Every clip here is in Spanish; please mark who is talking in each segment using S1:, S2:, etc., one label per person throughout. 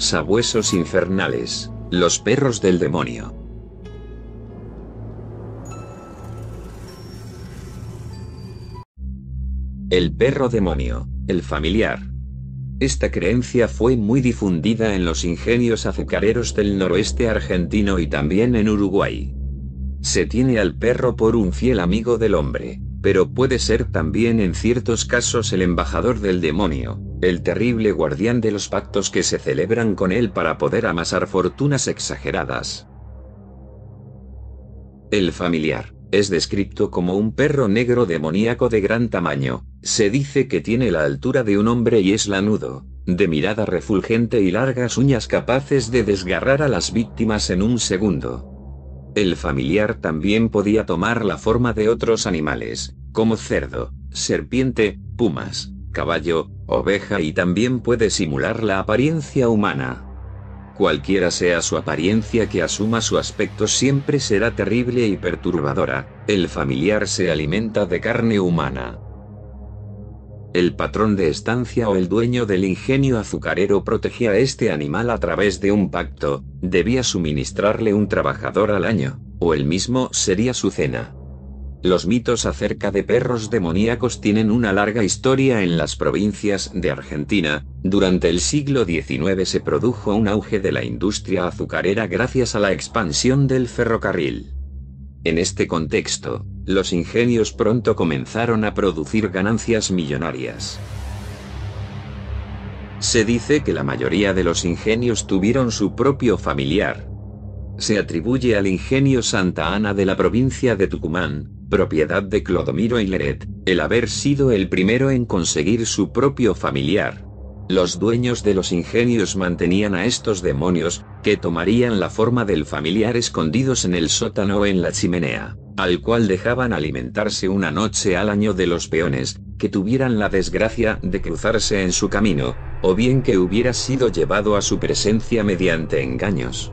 S1: Sabuesos infernales, los perros del demonio. El perro demonio, el familiar. Esta creencia fue muy difundida en los ingenios azucareros del noroeste argentino y también en Uruguay. Se tiene al perro por un fiel amigo del hombre, pero puede ser también en ciertos casos el embajador del demonio, el terrible guardián de los pactos que se celebran con él para poder amasar fortunas exageradas. El familiar es descrito como un perro negro demoníaco de gran tamaño, se dice que tiene la altura de un hombre y es lanudo, de mirada refulgente y largas uñas capaces de desgarrar a las víctimas en un segundo. El familiar también podía tomar la forma de otros animales, como cerdo, serpiente, pumas, caballo, oveja y también puede simular la apariencia humana. Cualquiera sea su apariencia que asuma su aspecto siempre será terrible y perturbadora, el familiar se alimenta de carne humana. El patrón de estancia o el dueño del ingenio azucarero protegía a este animal a través de un pacto, debía suministrarle un trabajador al año, o el mismo sería su cena. Los mitos acerca de perros demoníacos tienen una larga historia en las provincias de Argentina. Durante el siglo XIX se produjo un auge de la industria azucarera gracias a la expansión del ferrocarril. En este contexto, los ingenios pronto comenzaron a producir ganancias millonarias. Se dice que la mayoría de los ingenios tuvieron su propio familiar. Se atribuye al ingenio Santa Ana de la provincia de Tucumán, propiedad de Clodomiro Hileret, el haber sido el primero en conseguir su propio familiar. Los dueños de los ingenios mantenían a estos demonios, que tomarían la forma del familiar escondidos en el sótano o en la chimenea, al cual dejaban alimentarse una noche al año de los peones, que tuvieran la desgracia de cruzarse en su camino, o bien que hubiera sido llevado a su presencia mediante engaños.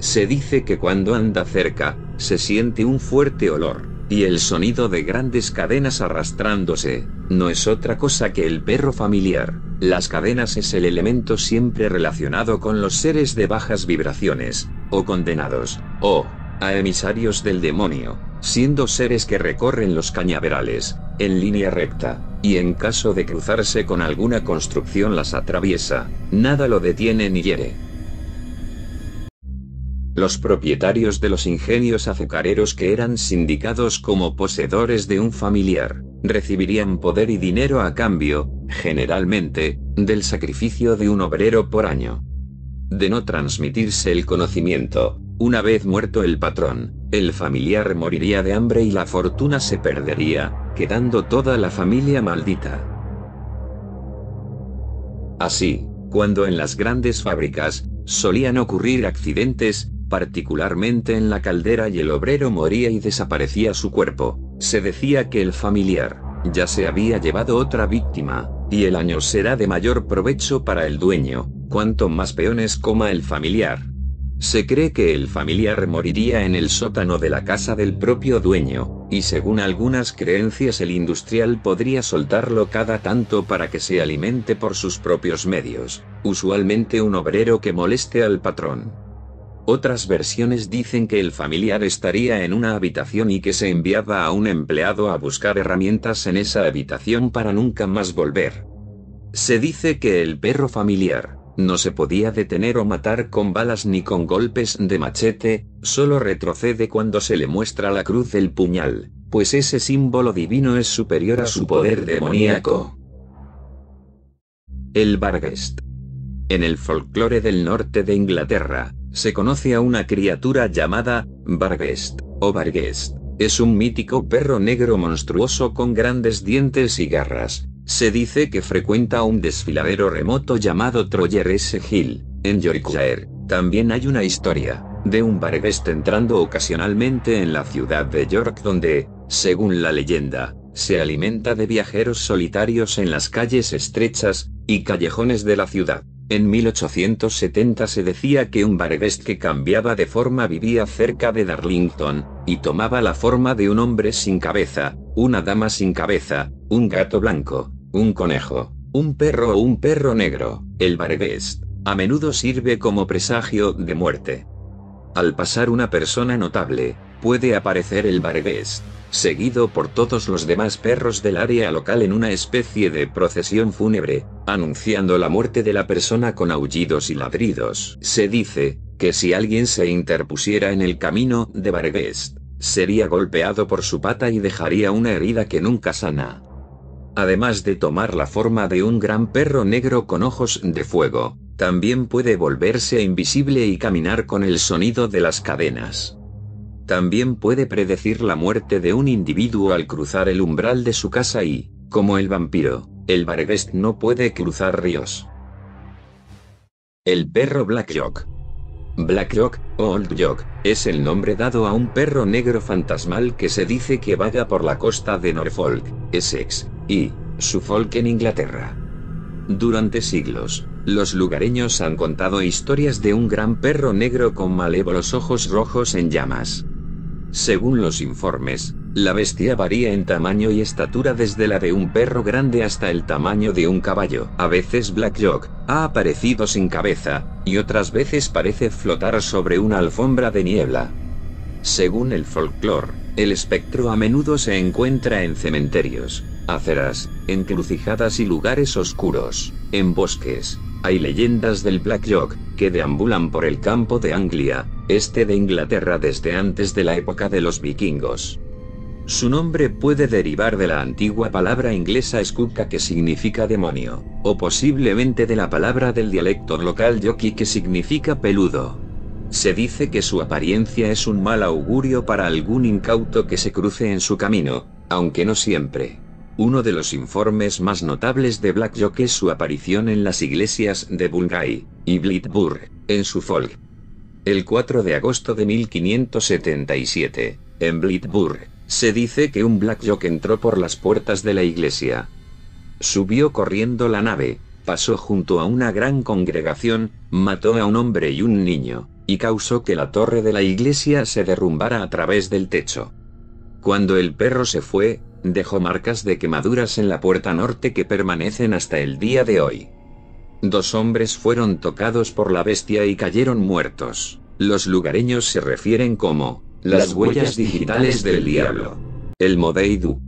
S1: Se dice que cuando anda cerca, se siente un fuerte olor, y el sonido de grandes cadenas arrastrándose, no es otra cosa que el perro familiar. Las cadenas es el elemento siempre relacionado con los seres de bajas vibraciones, o condenados, o a emisarios del demonio, siendo seres que recorren los cañaverales, en línea recta, y en caso de cruzarse con alguna construcción las atraviesa, nada lo detiene ni hiere. Los propietarios de los ingenios azucareros que eran sindicados como poseedores de un familiar, recibirían poder y dinero a cambio, generalmente, del sacrificio de un obrero por año. De no transmitirse el conocimiento, una vez muerto el patrón, el familiar moriría de hambre y la fortuna se perdería, quedando toda la familia maldita. Así, cuando en las grandes fábricas, solían ocurrir accidentes, particularmente en la caldera y el obrero moría y desaparecía su cuerpo. Se decía que el familiar ya se había llevado otra víctima, y el año será de mayor provecho para el dueño, cuanto más peones coma el familiar. Se cree que el familiar moriría en el sótano de la casa del propio dueño, y según algunas creencias el industrial podría soltarlo cada tanto para que se alimente por sus propios medios, usualmente un obrero que moleste al patrón. Otras versiones dicen que el familiar estaría en una habitación y que se enviaba a un empleado a buscar herramientas en esa habitación para nunca más volver. Se dice que el perro familiar no se podía detener o matar con balas ni con golpes de machete, solo retrocede cuando se le muestra la cruz del puñal, pues ese símbolo divino es superior a su poder demoníaco. El Barghest. En el folclore del norte de Inglaterra, se conoce a una criatura llamada Barghest o Barguest, Es un mítico perro negro monstruoso con grandes dientes y garras. Se dice que frecuenta un desfiladero remoto llamado Troyer's Hill, en Yorkshire. También hay una historia de un Barghest entrando ocasionalmente en la ciudad de York donde, según la leyenda, se alimenta de viajeros solitarios en las calles estrechas y callejones de la ciudad. En 1870 se decía que un barevest que cambiaba de forma vivía cerca de Darlington, y tomaba la forma de un hombre sin cabeza, una dama sin cabeza, un gato blanco, un conejo, un perro o un perro negro. El barevest, a menudo sirve como presagio de muerte. Al pasar una persona notable, puede aparecer el barevest seguido por todos los demás perros del área local en una especie de procesión fúnebre, anunciando la muerte de la persona con aullidos y ladridos. Se dice, que si alguien se interpusiera en el camino de Barguest, sería golpeado por su pata y dejaría una herida que nunca sana. Además de tomar la forma de un gran perro negro con ojos de fuego, también puede volverse invisible y caminar con el sonido de las cadenas. También puede predecir la muerte de un individuo al cruzar el umbral de su casa y, como el vampiro, el barevest no puede cruzar ríos. El perro Blackjock. Blackjock, o Old Jock, es el nombre dado a un perro negro fantasmal que se dice que vaga por la costa de Norfolk, Essex, y Suffolk en Inglaterra. Durante siglos, los lugareños han contado historias de un gran perro negro con malévolos ojos rojos en llamas, según los informes, la bestia varía en tamaño y estatura desde la de un perro grande hasta el tamaño de un caballo. A veces Black ha aparecido sin cabeza, y otras veces parece flotar sobre una alfombra de niebla. Según el folclore, el espectro a menudo se encuentra en cementerios, aceras, encrucijadas y lugares oscuros. En bosques, hay leyendas del Black York, que deambulan por el campo de Anglia, este de Inglaterra desde antes de la época de los vikingos. Su nombre puede derivar de la antigua palabra inglesa skuka que significa demonio, o posiblemente de la palabra del dialecto local yoki que significa peludo. Se dice que su apariencia es un mal augurio para algún incauto que se cruce en su camino, aunque no siempre. Uno de los informes más notables de Blackjock es su aparición en las iglesias de Bungay y Blitburg, en Suffolk. El 4 de agosto de 1577, en Blitburg, se dice que un Blackjock entró por las puertas de la iglesia. Subió corriendo la nave, pasó junto a una gran congregación, mató a un hombre y un niño, y causó que la torre de la iglesia se derrumbara a través del techo. Cuando el perro se fue, dejó marcas de quemaduras en la puerta norte que permanecen hasta el día de hoy. Dos hombres fueron tocados por la bestia y cayeron muertos. Los lugareños se refieren como las, huellas, digitales, del diablo. El Modeidu,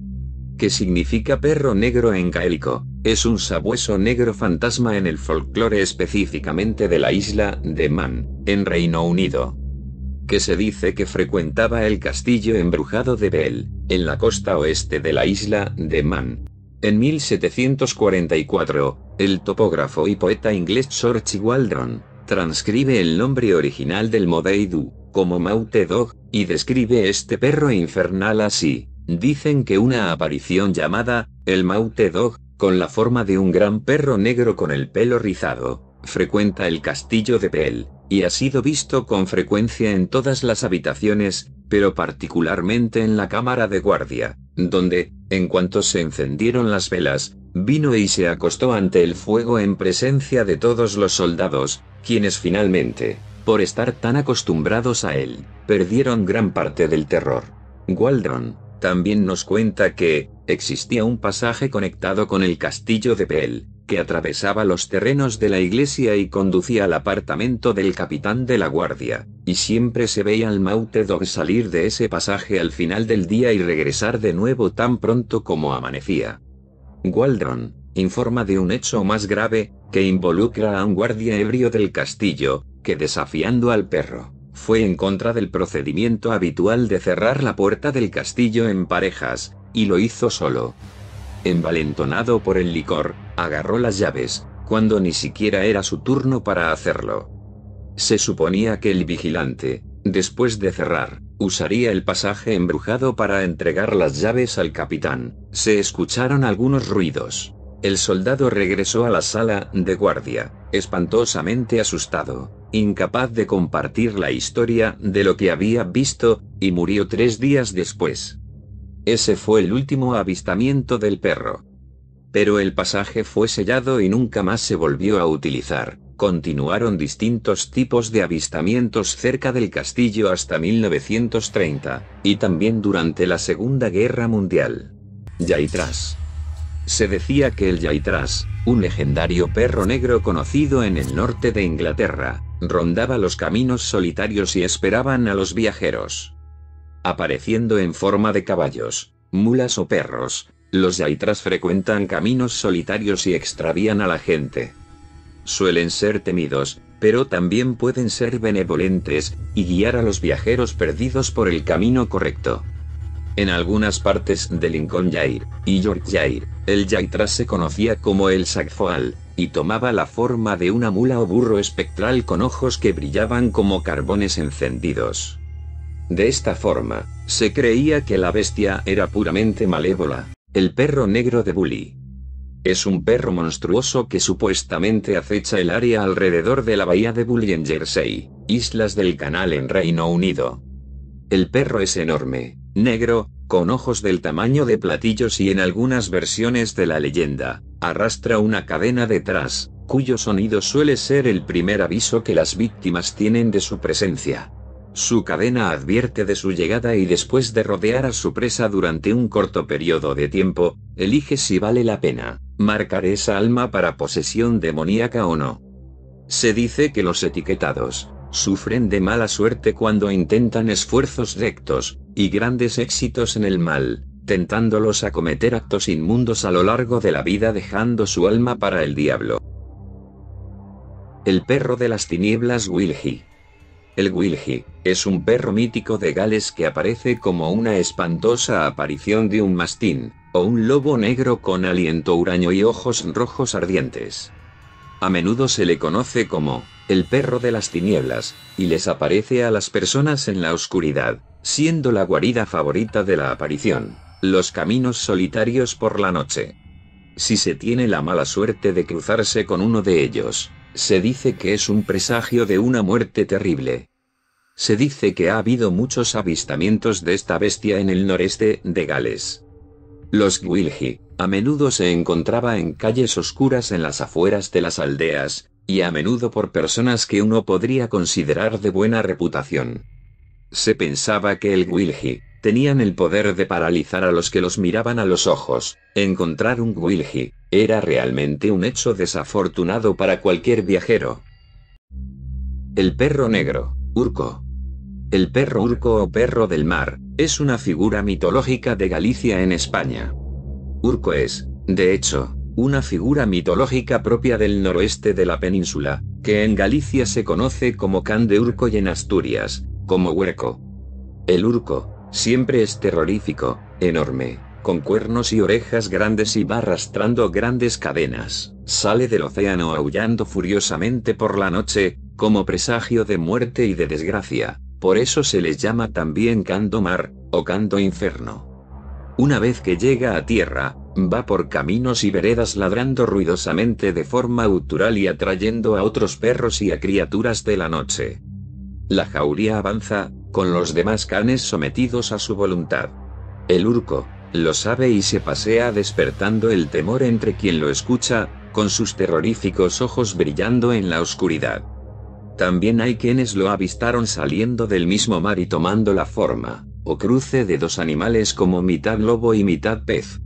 S1: que significa perro negro en gaélico, es un sabueso negro fantasma en el folclore específicamente de la isla de Man, en Reino Unido que se dice que frecuentaba el castillo embrujado de Bell, en la costa oeste de la isla de Man. En 1744, el topógrafo y poeta inglés George Waldron transcribe el nombre original del Modeidu como Maute y describe este perro infernal así. Dicen que una aparición llamada el Maute Dog, con la forma de un gran perro negro con el pelo rizado, frecuenta el castillo de Bell, y ha sido visto con frecuencia en todas las habitaciones, pero particularmente en la cámara de guardia, donde, en cuanto se encendieron las velas, vino y se acostó ante el fuego en presencia de todos los soldados, quienes finalmente, por estar tan acostumbrados a él, perdieron gran parte del terror. Waldron también nos cuenta que, existía un pasaje conectado con el castillo de Peel, que atravesaba los terrenos de la iglesia y conducía al apartamento del capitán de la guardia, y siempre se veía al Maute Dog salir de ese pasaje al final del día y regresar de nuevo tan pronto como amanecía. Waldron informa de un hecho más grave, que involucra a un guardia ebrio del castillo, que desafiando al perro, fue en contra del procedimiento habitual de cerrar la puerta del castillo en parejas, y lo hizo solo envalentonado por el licor, agarró las llaves, cuando ni siquiera era su turno para hacerlo. Se suponía que el vigilante, después de cerrar, usaría el pasaje embrujado para entregar las llaves al capitán. Se escucharon algunos ruidos. El soldado regresó a la sala de guardia, espantosamente asustado, incapaz de compartir la historia de lo que había visto, y murió tres días después. Ese fue el último avistamiento del perro. Pero el pasaje fue sellado y nunca más se volvió a utilizar. Continuaron distintos tipos de avistamientos cerca del castillo hasta 1930, y también durante la Segunda Guerra Mundial. Yaitras. Se decía que el Yaitras, un legendario perro negro conocido en el norte de Inglaterra, rondaba los caminos solitarios y esperaban a los viajeros apareciendo en forma de caballos, mulas o perros. Los yaitras frecuentan caminos solitarios y extravían a la gente. Suelen ser temidos, pero también pueden ser benevolentes, y guiar a los viajeros perdidos por el camino correcto. En algunas partes de Yair y Yair, el yaitra se conocía como el Sagfoal, y tomaba la forma de una mula o burro espectral con ojos que brillaban como carbones encendidos. De esta forma, se creía que la bestia era puramente malévola, el perro negro de Bully. Es un perro monstruoso que supuestamente acecha el área alrededor de la bahía de Bully en Jersey, Islas del Canal en Reino Unido. El perro es enorme, negro, con ojos del tamaño de platillos y en algunas versiones de la leyenda, arrastra una cadena detrás, cuyo sonido suele ser el primer aviso que las víctimas tienen de su presencia. Su cadena advierte de su llegada y después de rodear a su presa durante un corto periodo de tiempo, elige si vale la pena marcar esa alma para posesión demoníaca o no. Se dice que los etiquetados sufren de mala suerte cuando intentan esfuerzos rectos y grandes éxitos en el mal, tentándolos a cometer actos inmundos a lo largo de la vida dejando su alma para el diablo. El perro de las tinieblas Wilhy el Wilgie, es un perro mítico de Gales que aparece como una espantosa aparición de un mastín, o un lobo negro con aliento huraño y ojos rojos ardientes. A menudo se le conoce como el perro de las tinieblas, y les aparece a las personas en la oscuridad, siendo la guarida favorita de la aparición, los caminos solitarios por la noche. Si se tiene la mala suerte de cruzarse con uno de ellos, se dice que es un presagio de una muerte terrible. Se dice que ha habido muchos avistamientos de esta bestia en el noreste de Gales. Los Gwilgi, a menudo se encontraba en calles oscuras en las afueras de las aldeas, y a menudo por personas que uno podría considerar de buena reputación. Se pensaba que el gwyllgi Tenían el poder de paralizar a los que los miraban a los ojos. Encontrar un Gwilgi era realmente un hecho desafortunado para cualquier viajero. El perro negro, Urco. El perro Urco o perro del mar, es una figura mitológica de Galicia en España. Urco es, de hecho, una figura mitológica propia del noroeste de la península, que en Galicia se conoce como can de Urco y en Asturias, como huerco. El Urco, Siempre es terrorífico, enorme, con cuernos y orejas grandes y va arrastrando grandes cadenas. Sale del océano aullando furiosamente por la noche, como presagio de muerte y de desgracia. Por eso se les llama también Cando Mar, o Cando Inferno. Una vez que llega a tierra, va por caminos y veredas ladrando ruidosamente de forma gutural y atrayendo a otros perros y a criaturas de la noche. La jauría avanza, con los demás canes sometidos a su voluntad. El urco, lo sabe y se pasea despertando el temor entre quien lo escucha, con sus terroríficos ojos brillando en la oscuridad. También hay quienes lo avistaron saliendo del mismo mar y tomando la forma, o cruce de dos animales como mitad lobo y mitad pez.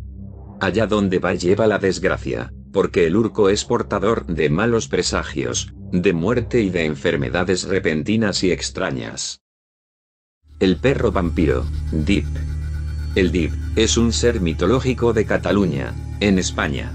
S1: Allá donde va lleva la desgracia, porque el urco es portador de malos presagios, de muerte y de enfermedades repentinas y extrañas. El perro vampiro, Dip. El Dip, es un ser mitológico de Cataluña, en España.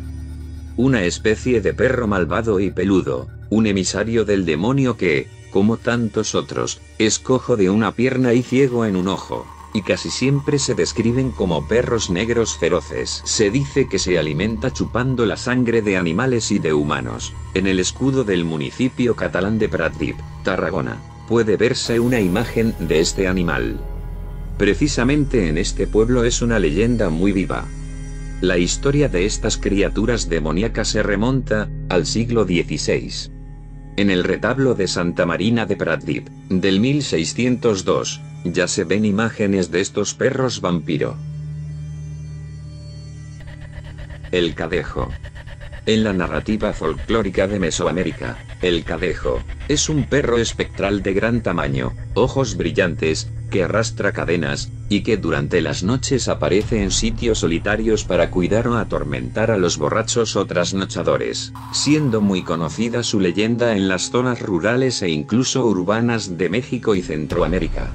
S1: Una especie de perro malvado y peludo, un emisario del demonio que, como tantos otros, es cojo de una pierna y ciego en un ojo, y casi siempre se describen como perros negros feroces. Se dice que se alimenta chupando la sangre de animales y de humanos, en el escudo del municipio catalán de Pratdip, Tarragona puede verse una imagen de este animal. Precisamente en este pueblo es una leyenda muy viva. La historia de estas criaturas demoníacas se remonta al siglo XVI. En el retablo de Santa Marina de Pratdip, del 1602, ya se ven imágenes de estos perros vampiro. El cadejo. En la narrativa folclórica de Mesoamérica, el cadejo es un perro espectral de gran tamaño, ojos brillantes, que arrastra cadenas, y que durante las noches aparece en sitios solitarios para cuidar o atormentar a los borrachos o trasnochadores, siendo muy conocida su leyenda en las zonas rurales e incluso urbanas de México y Centroamérica.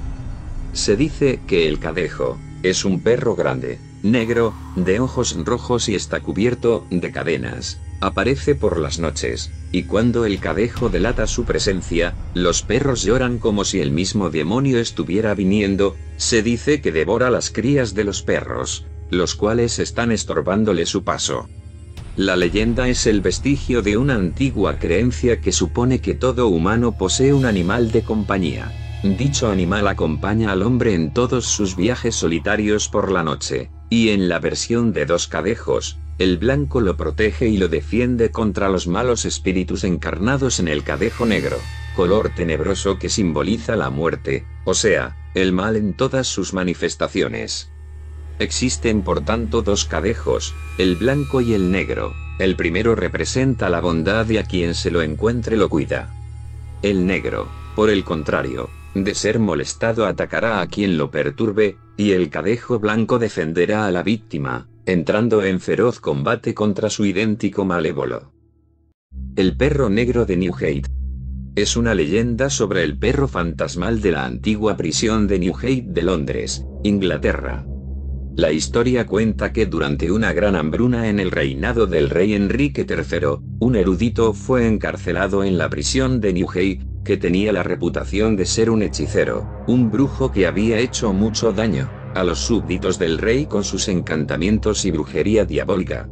S1: Se dice que el cadejo es un perro grande, negro, de ojos rojos y está cubierto de cadenas. Aparece por las noches, y cuando el cadejo delata su presencia, los perros lloran como si el mismo demonio estuviera viniendo, se dice que devora las crías de los perros, los cuales están estorbándole su paso. La leyenda es el vestigio de una antigua creencia que supone que todo humano posee un animal de compañía. Dicho animal acompaña al hombre en todos sus viajes solitarios por la noche. Y en la versión de dos cadejos, el blanco lo protege y lo defiende contra los malos espíritus encarnados en el cadejo negro, color tenebroso que simboliza la muerte, o sea, el mal en todas sus manifestaciones. Existen por tanto dos cadejos, el blanco y el negro. El primero representa la bondad y a quien se lo encuentre lo cuida. El negro, por el contrario, de ser molestado atacará a quien lo perturbe, y el cadejo blanco defenderá a la víctima, entrando en feroz combate contra su idéntico malévolo. El perro negro de Newgate. Es una leyenda sobre el perro fantasmal de la antigua prisión de Newgate de Londres, Inglaterra. La historia cuenta que durante una gran hambruna en el reinado del rey Enrique III, un erudito fue encarcelado en la prisión de Newgate, tenía la reputación de ser un hechicero, un brujo que había hecho mucho daño a los súbditos del rey con sus encantamientos y brujería diabólica.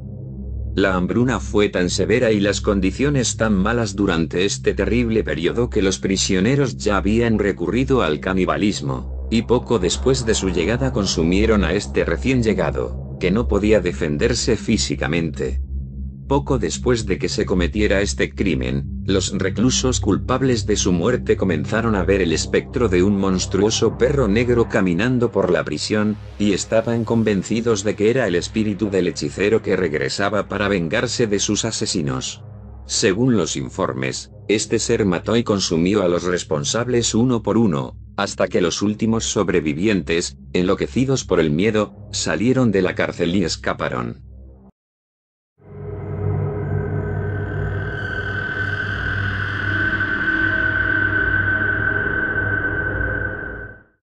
S1: La hambruna fue tan severa y las condiciones tan malas durante este terrible periodo que los prisioneros ya habían recurrido al canibalismo, y poco después de su llegada consumieron a este recién llegado, que no podía defenderse físicamente, poco después de que se cometiera este crimen, los reclusos culpables de su muerte comenzaron a ver el espectro de un monstruoso perro negro caminando por la prisión, y estaban convencidos de que era el espíritu del hechicero que regresaba para vengarse de sus asesinos. Según los informes, este ser mató y consumió a los responsables uno por uno, hasta que los últimos sobrevivientes, enloquecidos por el miedo, salieron de la cárcel y escaparon.